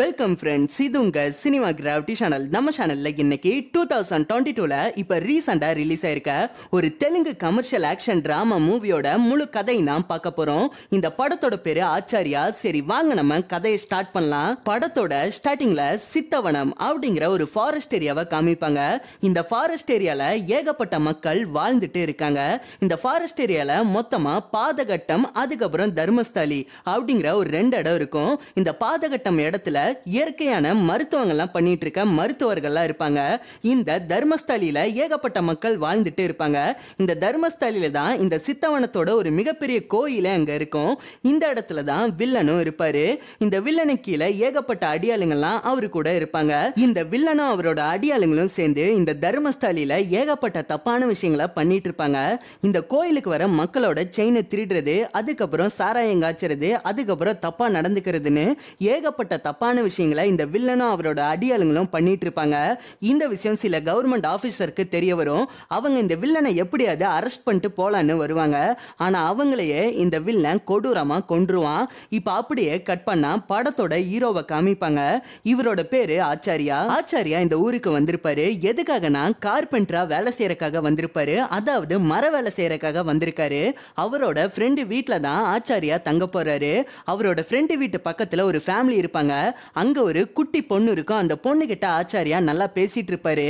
welcome friends இது உங்கள் cinema gravity channel நம்ம சேனலில் இன்னைக்கு டூ தௌசண்ட் டுவெண்ட்டி டூவில் இப்போ ரீசெண்டாக ரிலீஸ் ஆயிருக்க ஒரு தெலுங்கு கமர்ஷியல் ஆக்ஷன் ட்ராமா மூவியோட முழு கதை நாம் பார்க்க போகிறோம் இந்த படத்தோட பேர் ஆச்சாரியா சரி வாங்க நம்ம கதையை ஸ்டார்ட் பண்ணலாம் படத்தோட ஸ்டார்டிங்கில் சித்தவனம் அப்படிங்கிற ஒரு ஃபாரஸ்ட் ஏரியாவை காமிப்பாங்க இந்த ஃபாரஸ்ட் ஏரியாவில் ஏகப்பட்ட மக்கள் வாழ்ந்துட்டு இருக்காங்க இந்த ஃபாரஸ்ட் ஏரியாவில் மொத்தமாக பாதகட்டம் அதுக்கப்புறம் தர்மஸ்தலி அப்படிங்கிற ஒரு ரெண்டு இடம் இருக்கும் இந்த பாதகட்டம் இடத்துல இதில் இயற்கையான மருத்துவங்கள்லாம் பண்ணிட்டு இருக்க மருத்துவர்கள்லாம் இருப்பாங்க இந்த தர்மஸ்தலியில் ஏகப்பட்ட மக்கள் வாழ்ந்துட்டு இருப்பாங்க இந்த தர்மஸ்தலியில் தான் இந்த சித்தவனத்தோட ஒரு மிகப்பெரிய கோயிலே அங்கே இருக்கும் இந்த இடத்துல தான் வில்லனும் இருப்பார் இந்த வில்லனு கீழே ஏகப்பட்ட அடியாளுங்கள்லாம் அவரு கூட இருப்பாங்க இந்த வில்லனும் அவரோட அடியாளுங்களும் சேர்ந்து இந்த தர்மஸ்தலியில் ஏகப்பட்ட தப்பான விஷயங்களை பண்ணிட்டு இருப்பாங்க இந்த கோயிலுக்கு வர மக்களோட செயினை திருடுறது அதுக்கப்புறம் சாராயம் காய்ச்சறது அதுக்கப்புறம் தப்பாக நடந்துக்கிறதுன்னு ஏகப்பட்ட தப்பாக தப்பான விஷயங்களை இந்த வில்லனும் அவரோட அடியாளுங்களும் பண்ணிட்டு இருப்பாங்க இந்த விஷயம் சில கவர்மெண்ட் ஆஃபீஸருக்கு தெரிய வரும் அவங்க இந்த வில்லனை எப்படியாவது அரெஸ்ட் பண்ணிட்டு போலான்னு வருவாங்க ஆனால் அவங்களையே இந்த வில்லன் கொடூரமாக கொன்றுவான் இப்போ அப்படியே கட் பண்ணால் படத்தோட ஹீரோவை காமிப்பாங்க இவரோட பேர் ஆச்சாரியா ஆச்சாரியா இந்த ஊருக்கு வந்திருப்பாரு எதுக்காகனா கார்பெண்டரா வேலை செய்யறக்காக வந்திருப்பாரு அதாவது மர வேலை செய்யறக்காக வந்திருக்காரு அவரோட ஃப்ரெண்டு வீட்டில் தான் ஆச்சாரியா தங்க போறாரு அவரோட ஃப்ரெண்டு வீட்டு பக்கத்தில் ஒரு ஃபேமிலி இருப்பாங்க அங்க ஒரு குட்டி பொண்ணு இருக்கும் அந்த கிட்ட ஆச்சாரியா நல்லா பேசிட்டு இருப்பாரு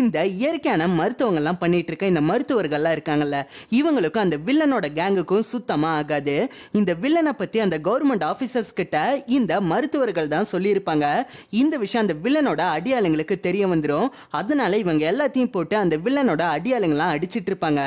இந்த இயற்கையான மருத்துவங்கள்லாம் பண்ணிட்டு இருக்க இந்த மருத்துவர்கள்லாம் இருக்காங்கல்ல இவங்களுக்கும் அந்த வில்லனோட கேங்குக்கும் சுத்தமாக ஆகாது இந்த வில்லனை பத்தி அந்த கவர்மெண்ட் ஆஃபீஸர்ஸ் கிட்ட இந்த மருத்துவர்கள் தான் சொல்லியிருப்பாங்க இந்த விஷயம் அந்த வில்லனோட அடியாளுங்களுக்கு தெரிய வந்துடும் அதனால இவங்க எல்லாத்தையும் போட்டு அந்த வில்லனோட அடியாளுங்களாம் அடிச்சிட்டு இருப்பாங்க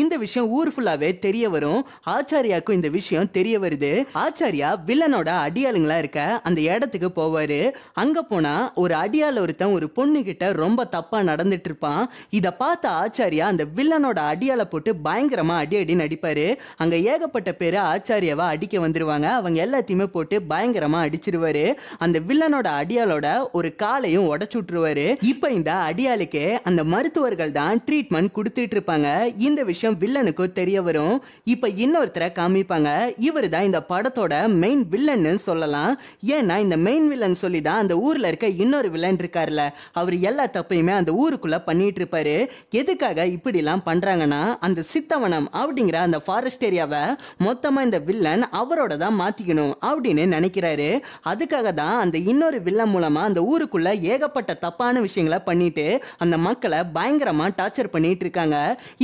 இந்த விஷயம் ஊர் ஃபுல்லாவே தெரிய வரும் ஆச்சாரியாக்கும் இந்த விஷயம் தெரிய வருது ஆச்சாரியா வில்லனோட அடியாளங்களா இருக்க அந்த இடத்துக்கு போவார் அங்கே போனால் ஒரு அடியால் ஒருத்தன் ஒரு பொண்ணுக்கிட்ட ரொம்ப தப்பாக நடந்துட்டு இருப்பான் இதை பார்த்த ஆச்சாரியா அந்த வில்லனோட அடியால் போட்டு பயங்கரமாக அடி அடி நடிப்பார் அங்கே ஏகப்பட்ட பேர் ஆச்சாரியாவை அடிக்க வந்துடுவாங்க அவங்க எல்லாத்தையுமே போட்டு பயங்கரமாக அடிச்சிருவார் அந்த வில்லனோட அடியாலோட ஒரு காலையும் உடச்சு விட்டுருவார் இப்போ இந்த அடியாளுக்கு அந்த மருத்துவர்கள் தான் ட்ரீட்மெண்ட் கொடுத்துட்டு இருப்பாங்க இந்த விஷயம் வில்லனுக்கு தெரிய வரும் இப்போ இன்னொருத்தரை காமிப்பாங்க இவர் தான் இந்த படத்தோட மெயின் வில்லன்னு சொல்லலாம் ஏன்னா இந்த மெயின் மெயின் வில்லன் சொல்லி தான் அந்த ஊரில் இருக்க இன்னொரு வில்லன் இருக்கார்ல அவர் எல்லா தப்பையுமே அந்த ஊருக்குள்ளே பண்ணிட்டு இருப்பாரு எதுக்காக இப்படிலாம் பண்ணுறாங்கன்னா அந்த சித்தவனம் அப்படிங்கிற அந்த ஃபாரஸ்ட் ஏரியாவை மொத்தமாக இந்த வில்லன் அவரோட தான் மாற்றிக்கணும் அப்படின்னு நினைக்கிறாரு அதுக்காக தான் அந்த இன்னொரு வில்லன் மூலமாக அந்த ஊருக்குள்ளே ஏகப்பட்ட தப்பான விஷயங்களை பண்ணிட்டு அந்த மக்களை பயங்கரமாக டார்ச்சர் பண்ணிட்டு இருக்காங்க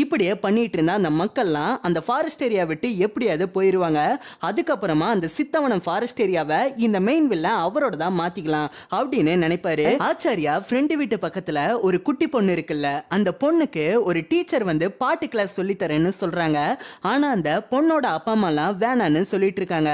இப்படியே பண்ணிட்டு இருந்தால் அந்த மக்கள்லாம் அந்த ஃபாரஸ்ட் ஏரியா விட்டு எப்படியாவது போயிடுவாங்க அதுக்கப்புறமா அந்த சித்தவனம் ஃபாரஸ்ட் ஏரியாவை இந்த மெயின் வில்லன் அவரோட தான் மாத்திக்கலாம் அப்படின்னு நினைப்பாரு ஆச்சாரியா ஃப்ரெண்டு வீட்டு பக்கத்துல ஒரு குட்டி பொண்ணு இருக்குல்ல அந்த பொண்ணுக்கு ஒரு டீச்சர் வந்து பாட்டு கிளாஸ் சொல்லித்தரேன்னு சொல்றாங்க ஆனா அந்த பொண்ணோட அப்பா அம்மா எல்லாம் வேணான்னு சொல்லிட்டு இருக்காங்க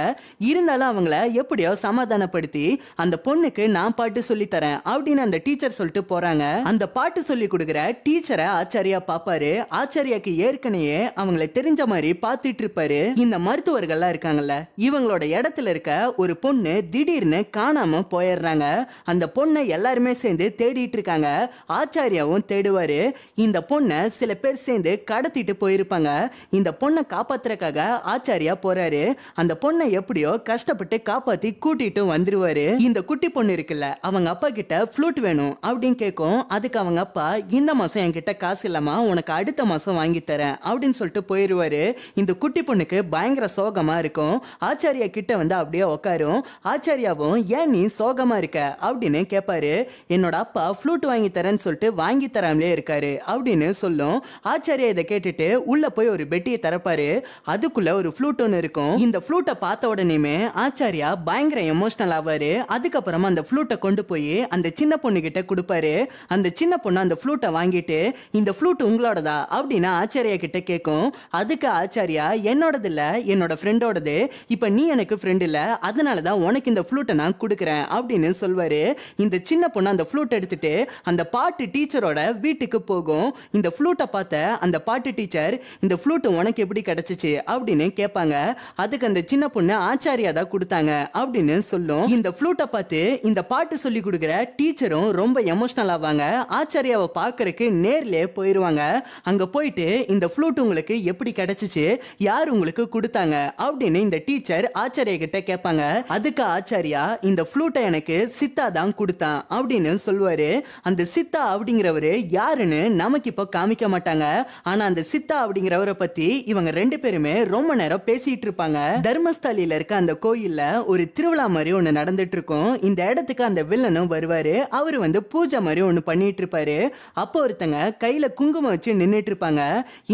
இருந்தாலும் அவங்கள எப்படியோ சமாதானப்படுத்தி அந்த பொண்ணுக்கு நான் பாட்டு சொல்லி தரேன் அப்படின்னு அந்த டீச்சர் சொல்லிட்டு போறாங்க அந்த பாட்டு சொல்லி கொடுக்குற டீச்சரை ஆச்சாரியா பாப்பாரு ஆச்சாரியாக்கு ஏற்கனவே அவங்கள தெரிஞ்ச மாதிரி பார்த்துட்டு இருப்பாரு இந்த மருத்துவர்கள்லாம் இருக்காங்கல்ல இவங்களோட இடத்துல இருக்க ஒரு பொண்ணு திடீர்னு காண காணாமல் போயிடுறாங்க அந்த பொண்ணை எல்லாருமே சேர்ந்து தேடிட்டு இருக்காங்க ஆச்சாரியாவும் தேடுவார் இந்த பொண்ணை சில பேர் சேர்ந்து கடத்திட்டு போயிருப்பாங்க இந்த பொண்ணை காப்பாத்துறக்காக ஆச்சாரியா போறாரு அந்த பொண்ணை எப்படியோ கஷ்டப்பட்டு காப்பாத்தி கூட்டிட்டு வந்துருவாரு இந்த குட்டி பொண்ணு இருக்குல்ல அவங்க அப்பா கிட்ட ஃப்ளூட் வேணும் அப்படின்னு கேட்கும் அதுக்கு அவங்க அப்பா இந்த மாசம் என்கிட்ட காசு இல்லாம உனக்கு அடுத்த மாசம் வாங்கி தரேன் அப்படின்னு சொல்லிட்டு போயிருவாரு இந்த குட்டி பொண்ணுக்கு பயங்கர சோகமா இருக்கும் ஆச்சாரியா கிட்ட வந்து அப்படியே உட்காரும் ஆச்சாரியாவும் ஏன் ஏன் நீ சோகமா இருக்க அப்படின்னு கேட்பாரு என்னோட அப்பா ஃப்ளூட் வாங்கி தரேன்னு சொல்லிட்டு வாங்கி தராமலே இருக்காரு அப்படின்னு சொல்லும் ஆச்சாரியா இதை கேட்டுட்டு உள்ள போய் ஒரு பெட்டியை திறப்பாரு அதுக்குள்ள ஒரு ஃப்ளூட் ஒன்று இருக்கும் இந்த ஃப்ளூட்டை பார்த்த உடனேமே ஆச்சாரியா பயங்கர எமோஷனல் ஆவாரு அதுக்கப்புறமா அந்த ஃப்ளூட்டை கொண்டு போய் அந்த சின்ன பொண்ணு கிட்ட கொடுப்பாரு அந்த சின்ன பொண்ணு அந்த ஃப்ளூட்டை வாங்கிட்டு இந்த ஃப்ளூட் உங்களோடதா அப்படின்னு ஆச்சாரியா கிட்ட கேட்கும் அதுக்கு ஆச்சாரியா என்னோடது இல்லை என்னோட ஃப்ரெண்டோடது இப்போ நீ எனக்கு ஃப்ரெண்டு இல்லை அதனால தான் உனக்கு இந்த ஃப்ளூட்டை நான் கொடுக்குறேன் அப்படின்னு சொல்வாரு இந்த சின்ன பொண்ணு அந்த ஃப்ளூட் எடுத்துட்டு அந்த பாட்டு டீச்சரோட வீட்டுக்கு போகும் இந்த ஃப்ளூட்டை பார்த்த அந்த பாட்டு டீச்சர் இந்த ஃப்ளூட்டு உனக்கு எப்படி கிடைச்சிச்சு அப்படின்னு கேட்பாங்க அதுக்கு அந்த சின்ன பொண்ணு ஆச்சாரியா தான் கொடுத்தாங்க அப்படின்னு சொல்லும் இந்த ஃப்ளூட்டை பார்த்து இந்த பாட்டு சொல்லி கொடுக்குற டீச்சரும் ரொம்ப எமோஷனல் ஆவாங்க ஆச்சாரியாவை பார்க்கறக்கு நேர்லேயே போயிடுவாங்க அங்கே போயிட்டு இந்த ஃப்ளூட் உங்களுக்கு எப்படி கிடைச்சிச்சு யார் உங்களுக்கு கொடுத்தாங்க அப்படின்னு இந்த டீச்சர் ஆச்சாரிய கிட்ட கேட்பாங்க அதுக்கு ஆச்சாரியா இந்த ஃப்ளூட்டை எனக்கு சித்தா தான் கொடுத்தான் அப்படின்னு சொல்லுவார் அந்த சித்தா அப்படிங்கிறவர் யாருன்னு நமக்கு இப்போ காமிக்க மாட்டாங்க ஆனால் அந்த சித்தா அப்படிங்கிறவரை பற்றி இவங்க ரெண்டு பேருமே ரொம்ப நேரம் பேசிகிட்டு இருப்பாங்க தர்மஸ்தலியில் இருக்க அந்த கோயிலில் ஒரு திருவிழா மாதிரி ஒன்று நடந்துட்டு இருக்கும் இந்த இடத்துக்கு அந்த வில்லனும் வருவார் அவர் வந்து பூஜை மாதிரி ஒன்று பண்ணிட்டு இருப்பாரு அப்போ ஒருத்தங்க கையில் குங்குமம் வச்சு நின்றுட்டு இருப்பாங்க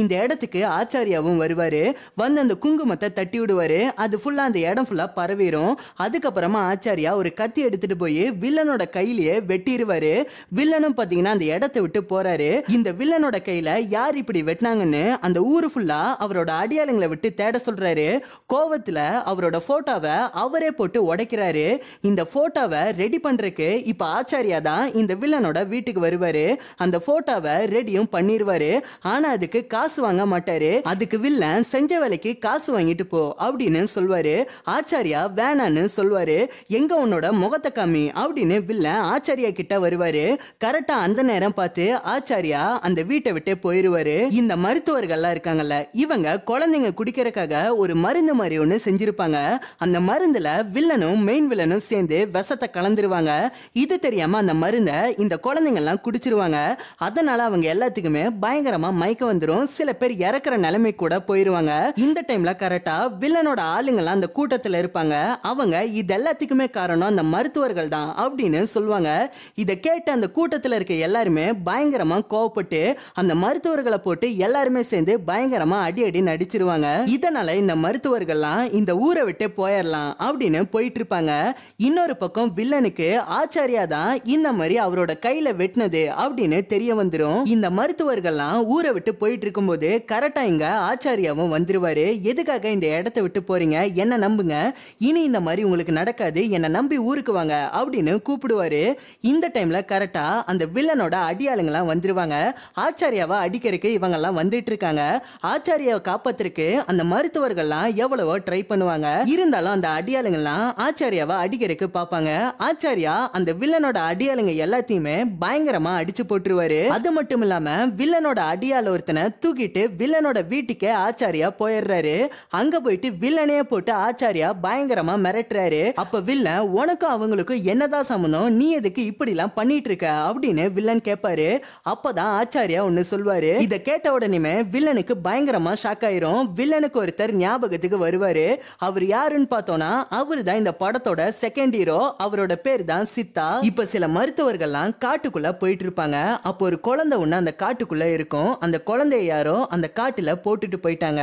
இந்த இடத்துக்கு ஆச்சாரியாவும் வருவார் வந்து அந்த குங்குமத்தை தட்டி விடுவார் அது ஃபுல்லாக அந்த இடம் ஃபுல்லாக பரவிடும் அதுக்கப்புறமா ஆச்சாரியா ஒரு கத்தி எடுத்துட்டு போய் வில்லனோட கையிலேயே வெட்டிடுவாரு வில்லனும் பார்த்தீங்கன்னா அந்த இடத்த விட்டு போறாரு இந்த வில்லனோட கையில யார் இப்படி வெட்டினாங்கன்னு அந்த ஊர் ஃபுல்லா அவரோட அடியாளங்களை விட்டு தேட சொல்றாரு கோவத்துல அவரோட போட்டோவை அவரே போட்டு உடைக்கிறாரு இந்த போட்டோவை ரெடி பண்றதுக்கு இப்ப ஆச்சாரியா தான் இந்த வில்லனோட வீட்டுக்கு வருவாரு அந்த போட்டோவை ரெடியும் பண்ணிடுவாரு ஆனா அதுக்கு காசு வாங்க மாட்டாரு அதுக்கு வில்லன் செஞ்ச வேலைக்கு காசு வாங்கிட்டு போ அப்படின்னு சொல்வாரு ஆச்சாரியா வேணான்னு சொல்வாரு எங்க பொண்ணோட முகத்தை கம்மி அப்படின்னு வில்லன் ஆச்சாரியா கிட்ட வருவாரு கரெக்டா அந்த நேரம் பார்த்து ஆச்சாரியா அந்த வீட்டை விட்டு போயிருவாரு இந்த மருத்துவர்கள்லாம் இருக்காங்கல்ல இவங்க குழந்தைங்க குடிக்கிறதுக்காக ஒரு மருந்து மாதிரி ஒன்று செஞ்சிருப்பாங்க அந்த மருந்துல வில்லனும் மெயின் வில்லனும் சேர்ந்து விஷத்தை கலந்துருவாங்க இது தெரியாம அந்த மருந்தை இந்த குழந்தைங்கள்லாம் குடிச்சிருவாங்க அதனால அவங்க எல்லாத்துக்குமே பயங்கரமா மயக்க வந்துடும் சில பேர் இறக்குற நிலைமை கூட போயிருவாங்க இந்த டைம்ல கரெக்டா வில்லனோட ஆளுங்கெல்லாம் அந்த கூட்டத்துல இருப்பாங்க அவங்க இது எல்லாத்துக்குமே காரணம் காரணம் அந்த மருத்துவர்கள் தான் அப்படின்னு சொல்லுவாங்க இதை கேட்டு அந்த கூட்டத்தில் இருக்க எல்லாருமே பயங்கரமாக கோவப்பட்டு அந்த மருத்துவர்களை போட்டு எல்லாருமே சேர்ந்து பயங்கரமாக அடி அடி நடிச்சிருவாங்க இதனால இந்த மருத்துவர்கள்லாம் இந்த ஊரை விட்டு போயிடலாம் அப்படின்னு போயிட்டு இருப்பாங்க இன்னொரு பக்கம் வில்லனுக்கு ஆச்சாரியா தான் இந்த மாதிரி அவரோட கையில வெட்டினது அப்படின்னு தெரிய வந்துடும் இந்த மருத்துவர்கள்லாம் ஊரை விட்டு போயிட்டு இருக்கும்போது கரெக்டாக இங்கே ஆச்சாரியாவும் வந்துருவாரு எதுக்காக இந்த இடத்த விட்டு போறீங்க என்ன நம்புங்க இனி இந்த மாதிரி உங்களுக்கு நடக்காது என்ன நம்பி ஊருக்கு வாங்க அப்படின்னு கூப்பிடுவாரு இந்த டைமில் கரெக்டாக அந்த வில்லனோட அடியாளுங்கெல்லாம் வந்துடுவாங்க ஆச்சாரியாவை அடிக்கிறதுக்கு இவங்கெல்லாம் வந்துட்டு இருக்காங்க ஆச்சாரியாவை காப்பாத்துறதுக்கு அந்த மருத்துவர்கள்லாம் எவ்வளவோ ட்ரை பண்ணுவாங்க இருந்தாலும் அந்த அடியாளுங்கெல்லாம் ஆச்சாரியாவை அடிக்கிறதுக்கு பார்ப்பாங்க ஆச்சாரியா அந்த வில்லனோட அடியாளுங்க எல்லாத்தையுமே பயங்கரமா அடிச்சு போட்டுருவாரு அது மட்டும் இல்லாம வில்லனோட அடியால ஒருத்தனை தூக்கிட்டு வில்லனோட வீட்டுக்கே ஆச்சாரியா போயிடுறாரு அங்க போயிட்டு வில்லனே போட்டு ஆச்சாரியா பயங்கரமா மிரட்டுறாரு அப்ப வில்லன் உனக்கும் அவங்களுக்கும் என்னதான் சம்மந்தம் நீ எதுக்கு இப்படிலாம் பண்ணிட்டு இருக்க அப்படின்னு வில்லன் கேட்பாரு அப்பதான் ஆச்சாரியா ஒன்னு சொல்வாரு இதை கேட்ட உடனே வில்லனுக்கு பயங்கரமா ஷாக் ஆயிரும் வில்லனுக்கு ஒருத்தர் ஞாபகத்துக்கு வருவாரு அவர் யாருன்னு பார்த்தோம்னா அவரு தான் இந்த படத்தோட செகண்ட் ஹீரோ அவரோட பேர் தான் சித்தா இப்ப சில மருத்துவர்கள்லாம் காட்டுக்குள்ள போயிட்டு இருப்பாங்க அப்போ ஒரு குழந்தை ஒண்ணு அந்த காட்டுக்குள்ள இருக்கும் அந்த குழந்தைய யாரோ அந்த காட்டுல போட்டுட்டு போயிட்டாங்க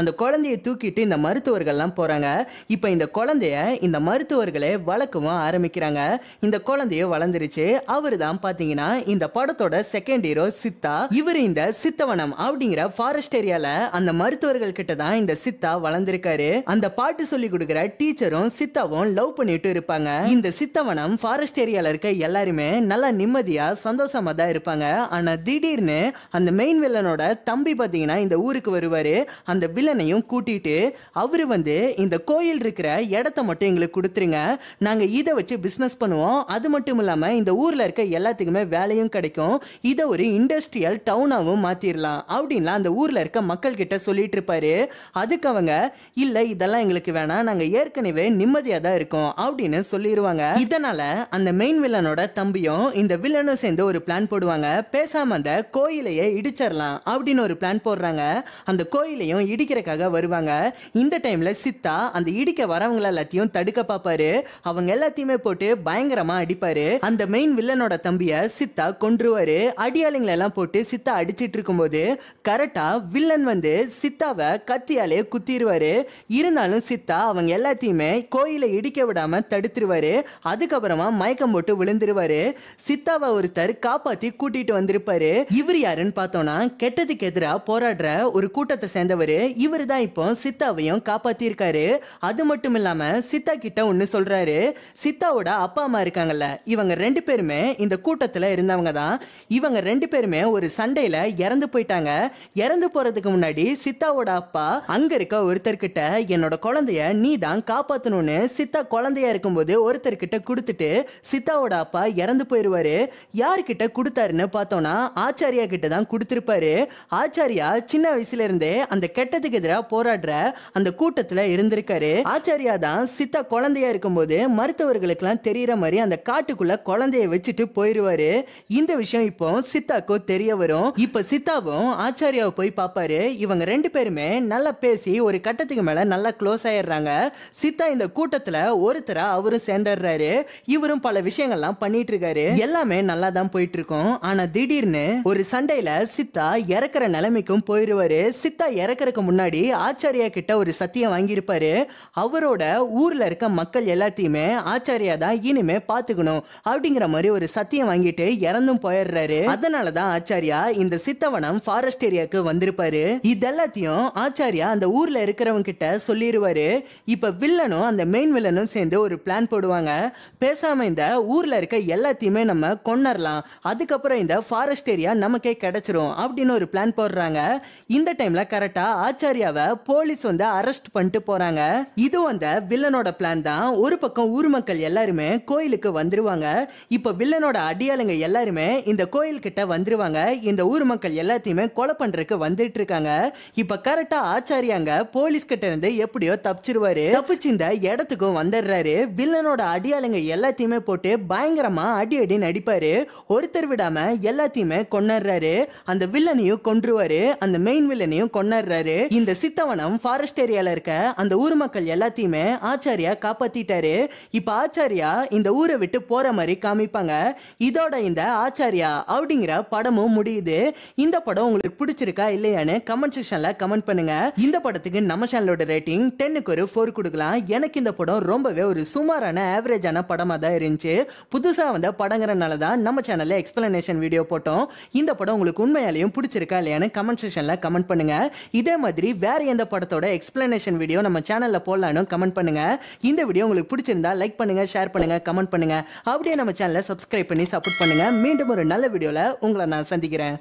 அந்த குழந்தைய தூக்கிட்டு இந்த மருத்துவர்கள்லாம் போறாங்க இப்போ இந்த குழந்தைய இந்த மருத்துவர்களே வளர்க்கவும் ஆரம்பிக்கிறாங்க இந்த குழந்தைய வளர்ந்துருச்சு அவர் தான் பார்த்தீங்கன்னா இந்த படத்தோட செகண்ட் ஹீரோ சித்தா இவர் இந்த சித்தவனம் அப்படிங்கிற ஃபாரஸ்ட் ஏரியால அந்த மருத்துவர்கள் கிட்ட தான் இந்த சித்தா வளர்ந்துருக்காரு அந்த பாட்டு சொல்லி கொடுக்குற டீச்சரும் சித்தாவும் லவ் பண்ணிட்டு இருப்பாங்க இந்த சித்தவனம் ஃபாரஸ்ட் ஏரியால இருக்க எல்லாருமே நல்லா நிம்மதியா சந்தோஷமா தான் இருப்பாங்க ஆனா திடீர்னு அந்த மெயின் வில்லனோட தம்பி பாத்தீங்கன்னா இந்த ஊருக்கு வருவாரு அந்த வில்லனையும் கூட்டிட்டு அவரு வந்து இந்த கோயில் இருக்கிற இடத்த மட்டும் எங்களுக்கு கொடுத்துருங்க நாங்கள் இதை வச்சு பிஸ்னஸ் பண்ணுவோம் அது மட்டும் இல்லாமல் இந்த ஊரில் இருக்க எல்லாத்துக்குமே வேலையும் கிடைக்கும் இதை ஒரு இண்டஸ்ட்ரியல் டவுனாகவும் மாற்றிடலாம் அப்படின்லாம் அந்த ஊரில் இருக்க மக்கள்கிட்ட சொல்லிட்டு இருப்பாரு அதுக்கு அவங்க இல்லை இதெல்லாம் எங்களுக்கு வேணாம் நாங்கள் ஏற்கனவே நிம்மதியாக தான் இருக்கோம் அப்படின்னு சொல்லிடுவாங்க இதனால் அந்த மெயின் வில்லனோட தம்பியும் இந்த வில்லனும் சேர்ந்து ஒரு பிளான் போடுவாங்க பேசாம அந்த கோயிலையே இடிச்சிடலாம் அப்படின்னு ஒரு பிளான் போடுறாங்க அந்த கோயிலையும் இடிக்கிறக்காக வருவாங்க இந்த டைம்ல சித்தா அந்த இடிக்க வரவங்கள எல்லாத்தையும் தடுக்க பார்ப்பாரு அவங்க எல்லாத்தையுமே போட்டு பயங்கரமா அடிப்பாரு அந்த மெயின் வில்லனோட தம்பிய சித்தா கொன்றுவாரு அடியாளிங்களை எல்லாம் போட்டு சித்தா அடிச்சிட்டு இருக்கும்போது கரெக்டா வில்லன் வந்து சித்தாவை கத்தியாலே குத்திடுவாரு இருந்தாலும் சித்தா அவங்க எல்லாத்தையுமே கோயிலை இடிக்க விடாம தடுத்துருவாரு அதுக்கப்புறமா மயக்கம் போட்டு விழுந்துருவாரு சித்தாவை ஒருத்தர் காப்பாத்தி கூட்டிட்டு வந்திருப்பாரு இவர் யாருன்னு பார்த்தோம்னா கெட்டதுக்கு எதிராக போராடுற ஒரு கூட்டத்தை சேர்ந்தவர் இவர் தான் இப்போ சித்தாவையும் காப்பாத்திருக்காரு அது மட்டும் இல்லாம சித்தா கிட்ட ஒன்று சொல்றாரு சித்தாவோட அப்பா அம்மா இருக்காங்கல்ல இவங்க ரெண்டு பேருமே இந்த கூட்டத்தில் இருந்தவங்க தான் இவங்க ரெண்டு பேருமே ஒரு சண்டையில் இறந்து போயிட்டாங்க இறந்து போகிறதுக்கு முன்னாடி சித்தாவோட அப்பா அங்கே இருக்க ஒருத்தர்கிட்ட என்னோட குழந்தைய நீ தான் காப்பாற்றணும்னு சித்தா குழந்தையா இருக்கும்போது ஒருத்தர்கிட்ட கொடுத்துட்டு சித்தாவோட அப்பா இறந்து போயிடுவாரு யார்கிட்ட கொடுத்தாருன்னு பார்த்தோம்னா ஆச்சாரியா கிட்ட தான் கொடுத்துருப்பாரு ஆச்சாரியா சின்ன வயசுல இருந்தே அந்த கெட்டதுக்கு எதிராக போராடுற அந்த கூட்டத்தில் இருந்திருக்காரு ஆச்சாரியா தான் சித்தா குழந்தையா இருக்கும்போது மருத்துவர்களுக்கெல்லாம் தெரியற மாதிரி அந்த காட்டுக்குள்ள குழந்தைய வச்சுட்டு போயிருவாரு இந்த விஷயம் இப்போ சித்தாக்கும் தெரிய வரும் இப்போ சித்தாவும் ஆச்சாரியாவை போய் பார்ப்பாரு இவங்க ரெண்டு பேருமே நல்லா பேசி ஒரு கட்டத்துக்கு மேல நல்லா க்ளோஸ் ஆயிடுறாங்க சித்தா இந்த கூட்டத்துல ஒருத்தரா அவரும் சேர்ந்துடுறாரு இவரும் பல விஷயங்கள்லாம் பண்ணிட்டு இருக்காரு எல்லாமே நல்லா தான் போயிட்டு இருக்கோம் ஆனா திடீர்னு ஒரு சண்டையில சித்தா இறக்குற நிலைமைக்கும் போயிருவாரு சித்தா இறக்குறதுக்கு முன்னாடி ஆச்சாரியா கிட்ட ஒரு சத்தியம் வாங்கியிருப்பாரு அவரோட ஊர்ல இருக்க மக்கள் எல்லாத்தையுமே இனிமே ஆச்சாரியா தான் இனிமே பாத்துக்கணும் அப்படிங்கிற மாதிரி ஒரு சத்தியம் வாங்கிட்டு இறந்தும் போயிடுறாரு அதனாலதான் ஆச்சாரியா இந்த சித்தவனம் ஃபாரஸ்ட் ஏரியாவுக்கு வந்திருப்பாரு இதெல்லாத்தையும் ஆச்சாரியா அந்த ஊர்ல இருக்கிறவங்க கிட்ட சொல்லிடுவாரு இப்ப வில்லனும் அந்த மெயின் வில்லனும் சேர்ந்து ஒரு பிளான் போடுவாங்க பேசாம இந்த ஊர்ல இருக்க எல்லாத்தையுமே நம்ம கொண்டரலாம் அதுக்கப்புறம் இந்த ஃபாரஸ்ட் ஏரியா நமக்கே கிடைச்சிரும் அப்படின்னு ஒரு பிளான் போடுறாங்க இந்த டைம்ல கரெக்டா ஆச்சாரியாவை போலீஸ் வந்து அரெஸ்ட் பண்ணிட்டு போறாங்க இது அந்த வில்லனோட பிளான் தான் ஒரு பக்கம் பக்கம் ஊர் மக்கள் எல்லாருமே கோயிலுக்கு வந்துருவாங்க இப்போ வில்லனோட அடியாளுங்க எல்லாருமே இந்த கோயில்கிட்ட வந்துருவாங்க இந்த ஊர் மக்கள் எல்லாத்தையுமே கொலை பண்ணுறக்கு வந்துட்டு இருக்காங்க இப்போ கரெக்டாக ஆச்சாரியாங்க போலீஸ் கிட்ட இருந்து எப்படியோ தப்பிச்சிருவாரு தப்பிச்சு இந்த இடத்துக்கும் வந்துடுறாரு வில்லனோட அடியாளுங்க எல்லாத்தையுமே போட்டு பயங்கரமா அடி அடி நடிப்பாரு ஒருத்தர் விடாம எல்லாத்தையுமே கொண்டாடுறாரு அந்த வில்லனையும் கொன்றுவாரு அந்த மெயின் வில்லனையும் கொண்டாடுறாரு இந்த சித்தவனம் ஃபாரஸ்ட் ஏரியால இருக்க அந்த ஊர் மக்கள் எல்லாத்தையுமே ஆச்சாரியா காப்பாத்திட்டாரு இப்போ ஆச்சாரியா இந்த ஊரை விட்டு போகிற மாதிரி காமிப்பாங்க இதோட இந்த ஆச்சாரியா அப்படிங்கிற படமும் முடியுது இந்த படம் உங்களுக்கு பிடிச்சிருக்கா இல்லையான்னு கமெண்ட் செக்ஷனில் கமெண்ட் பண்ணுங்க இந்த படத்துக்கு நம்ம சேனலோட ரேட்டிங் டென்னுக்கு ஒரு ஃபோர் கொடுக்கலாம் எனக்கு இந்த படம் ரொம்பவே ஒரு சுமாரான ஆவரேஜான படமாக தான் இருந்துச்சு புதுசாக வந்த படங்கிறனால தான் நம்ம சேனலில் எக்ஸ்பிளனேஷன் வீடியோ போட்டோம் இந்த படம் உங்களுக்கு உண்மையாலையும் பிடிச்சிருக்கா இல்லையான்னு கமெண்ட் செக்ஷனில் கமெண்ட் பண்ணுங்க இதே மாதிரி வேற எந்த படத்தோட எக்ஸ்பிளனேஷன் வீடியோ நம்ம சேனலில் போடலான்னு கமெண்ட் பண்ணுங்க இந்த வீடியோ உங்களுக்கு பிடிச்சிருக்கு பிடிச்சிருந்தா லைக் பண்ணுங்க ஷேர் பண்ணுங்க கமெண்ட் பண்ணுங்க அப்படியே நம்ம சேனலை சப்ஸ்கிரைப் பண்ணி சப்போர்ட் பண்ணுங்க மீண்டும் ஒரு நல்ல வீடியோவில் உங்களை நான் சந்திக்கிறேன்